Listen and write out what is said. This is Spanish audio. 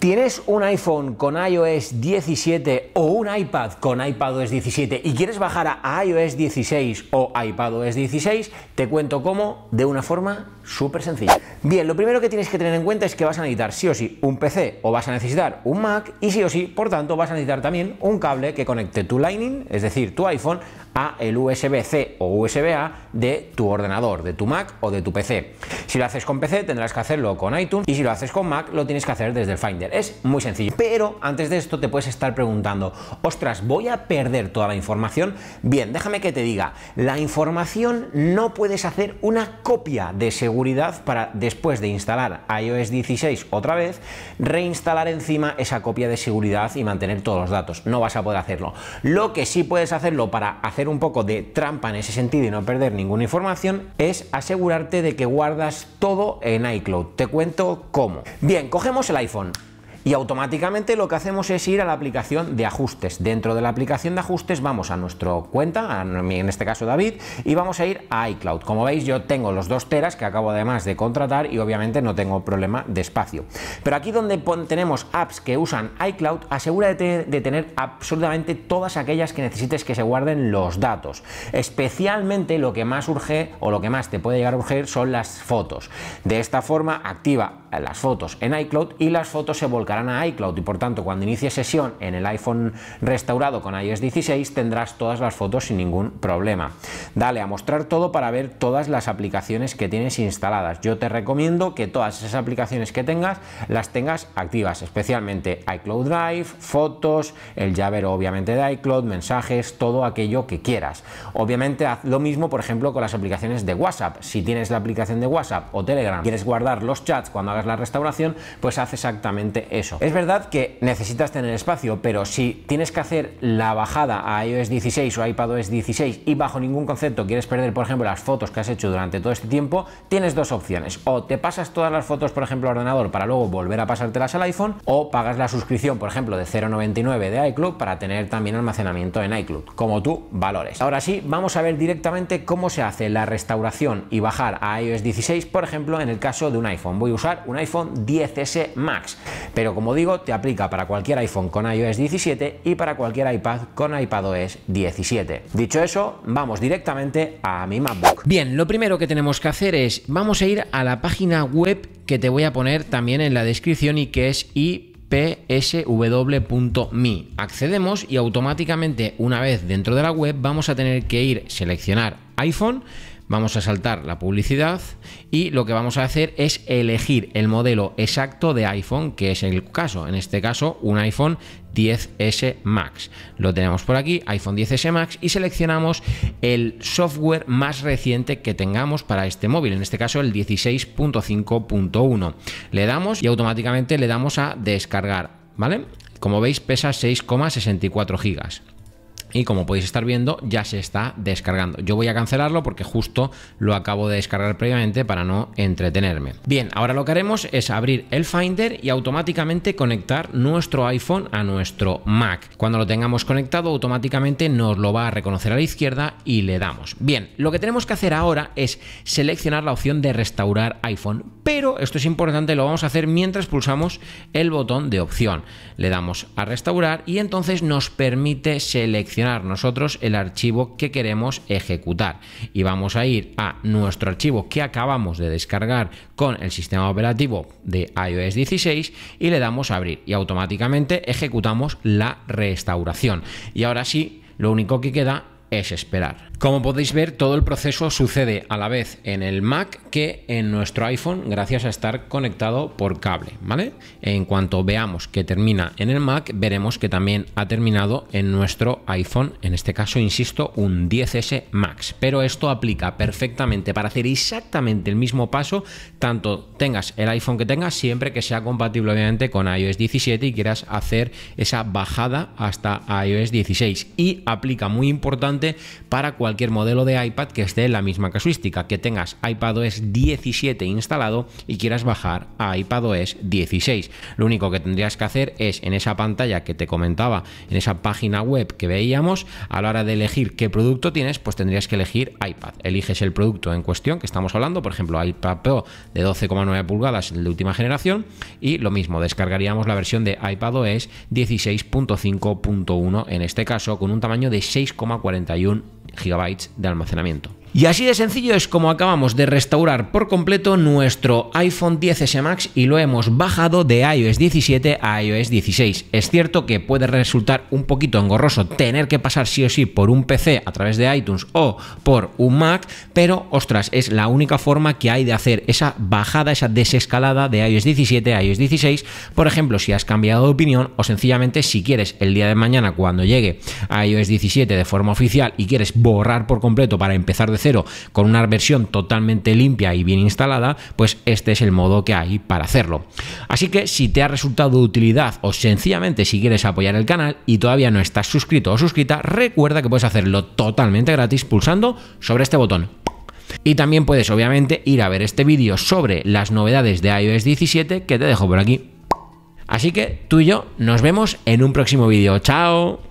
¿Tienes un iPhone con iOS 17 o un iPad con iPadOS 17 y quieres bajar a iOS 16 o iPadOS 16? Te cuento cómo de una forma súper sencilla. Bien, lo primero que tienes que tener en cuenta es que vas a necesitar sí o sí un PC o vas a necesitar un Mac y sí o sí, por tanto, vas a necesitar también un cable que conecte tu Lightning, es decir, tu iPhone, el USB-C o USB-A de tu ordenador, de tu Mac o de tu PC. Si lo haces con PC tendrás que hacerlo con iTunes y si lo haces con Mac lo tienes que hacer desde el Finder. Es muy sencillo. Pero antes de esto te puedes estar preguntando, ostras, voy a perder toda la información. Bien, déjame que te diga, la información no puedes hacer una copia de seguridad para después de instalar iOS 16 otra vez, reinstalar encima esa copia de seguridad y mantener todos los datos. No vas a poder hacerlo. Lo que sí puedes hacerlo para hacer un poco de trampa en ese sentido y no perder ninguna información es asegurarte de que guardas todo en iCloud. Te cuento cómo. Bien, cogemos el iPhone y automáticamente lo que hacemos es ir a la aplicación de ajustes. Dentro de la aplicación de ajustes vamos a nuestra cuenta, en este caso David, y vamos a ir a iCloud. Como veis yo tengo los dos teras que acabo además de contratar y obviamente no tengo problema de espacio. Pero aquí donde tenemos apps que usan iCloud, asegúrate de tener absolutamente todas aquellas que necesites que se guarden los datos. Especialmente lo que más urge o lo que más te puede llegar a urgir son las fotos. De esta forma activa las fotos en iCloud y las fotos se volcarán a iCloud y por tanto cuando inicie sesión en el iPhone restaurado con iOS 16 tendrás todas las fotos sin ningún problema. Dale a mostrar todo para ver todas las aplicaciones que tienes instaladas. Yo te recomiendo que todas esas aplicaciones que tengas las tengas activas, especialmente iCloud Drive, fotos, el llavero obviamente de iCloud, mensajes, todo aquello que quieras. Obviamente haz lo mismo por ejemplo con las aplicaciones de WhatsApp. Si tienes la aplicación de WhatsApp o Telegram, quieres guardar los chats cuando hagas la restauración, pues hace exactamente eso. Es verdad que necesitas tener espacio, pero si tienes que hacer la bajada a iOS 16 o iPadOS 16 y bajo ningún concepto quieres perder, por ejemplo, las fotos que has hecho durante todo este tiempo, tienes dos opciones. O te pasas todas las fotos, por ejemplo, al ordenador para luego volver a pasártelas al iPhone, o pagas la suscripción, por ejemplo, de 0.99 de iCloud para tener también almacenamiento en iCloud, como tú valores. Ahora sí, vamos a ver directamente cómo se hace la restauración y bajar a iOS 16, por ejemplo, en el caso de un iPhone. Voy a usar un iPhone 10S Max. Pero como digo, te aplica para cualquier iPhone con iOS 17 y para cualquier iPad con iPadOS 17. Dicho eso, vamos directamente a mi MacBook. Bien, lo primero que tenemos que hacer es, vamos a ir a la página web que te voy a poner también en la descripción y que es ipsw.mi Accedemos y automáticamente una vez dentro de la web vamos a tener que ir seleccionar iPhone Vamos a saltar la publicidad y lo que vamos a hacer es elegir el modelo exacto de iPhone, que es el caso, en este caso un iPhone 10S Max. Lo tenemos por aquí, iPhone 10S Max, y seleccionamos el software más reciente que tengamos para este móvil, en este caso el 16.5.1. Le damos y automáticamente le damos a descargar, ¿vale? Como veis pesa 6,64 gigas y como podéis estar viendo ya se está descargando. Yo voy a cancelarlo porque justo lo acabo de descargar previamente para no entretenerme. Bien, ahora lo que haremos es abrir el Finder y automáticamente conectar nuestro iPhone a nuestro Mac. Cuando lo tengamos conectado automáticamente nos lo va a reconocer a la izquierda y le damos. Bien, lo que tenemos que hacer ahora es seleccionar la opción de restaurar iPhone, pero esto es importante, lo vamos a hacer mientras pulsamos el botón de opción. Le damos a restaurar y entonces nos permite seleccionar nosotros el archivo que queremos ejecutar y vamos a ir a nuestro archivo que acabamos de descargar con el sistema operativo de iOS 16 y le damos a abrir y automáticamente ejecutamos la restauración. Y ahora sí, lo único que queda es esperar. Como podéis ver, todo el proceso sucede a la vez en el Mac que en nuestro iPhone gracias a estar conectado por cable, ¿vale? En cuanto veamos que termina en el Mac, veremos que también ha terminado en nuestro iPhone, en este caso, insisto, un 10S Max. Pero esto aplica perfectamente para hacer exactamente el mismo paso, tanto tengas el iPhone que tengas, siempre que sea compatible obviamente con iOS 17 y quieras hacer esa bajada hasta iOS 16. Y aplica muy importante para cualquier cualquier modelo de iPad que esté en la misma casuística, que tengas iPadOS 17 instalado y quieras bajar a iPadOS 16. Lo único que tendrías que hacer es en esa pantalla que te comentaba, en esa página web que veíamos, a la hora de elegir qué producto tienes, pues tendrías que elegir iPad. Eliges el producto en cuestión que estamos hablando, por ejemplo, iPad Pro de 12,9 pulgadas, el de última generación, y lo mismo, descargaríamos la versión de iPadOS 16.5.1 en este caso con un tamaño de 6,41 gigabytes de almacenamiento. Y así de sencillo es como acabamos de restaurar por completo nuestro iPhone 10S Max y lo hemos bajado de iOS 17 a iOS 16. Es cierto que puede resultar un poquito engorroso tener que pasar sí o sí por un PC a través de iTunes o por un Mac, pero ostras, es la única forma que hay de hacer esa bajada, esa desescalada de iOS 17 a iOS 16. Por ejemplo, si has cambiado de opinión o sencillamente si quieres el día de mañana cuando llegue a iOS 17 de forma oficial y quieres borrar por completo para empezar de con una versión totalmente limpia y bien instalada, pues este es el modo que hay para hacerlo. Así que si te ha resultado de utilidad o sencillamente si quieres apoyar el canal y todavía no estás suscrito o suscrita, recuerda que puedes hacerlo totalmente gratis pulsando sobre este botón. Y también puedes obviamente ir a ver este vídeo sobre las novedades de iOS 17 que te dejo por aquí. Así que tú y yo nos vemos en un próximo vídeo. ¡Chao!